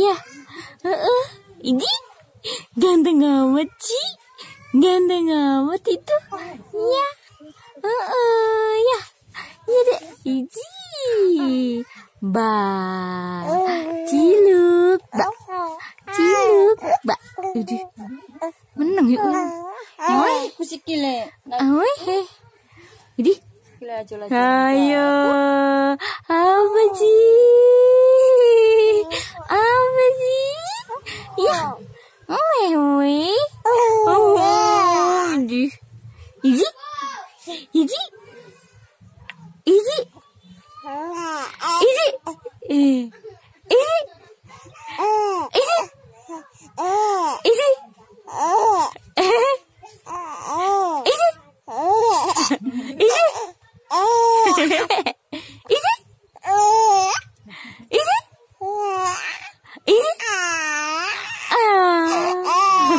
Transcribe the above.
Ya. Heeh. Ini ganteng amat, Ci. Ganteng amat itu. Ya. Heeh, ya. Ya deh. Iji. Ba. Ciluk. Ba. Ciluk. Ba. jadi Menang ya. Oi, kusik kile. Oi. Jadi. Ayo. 哦喂喂哦哦哦，伊伊伊伊伊伊伊伊伊。嗯。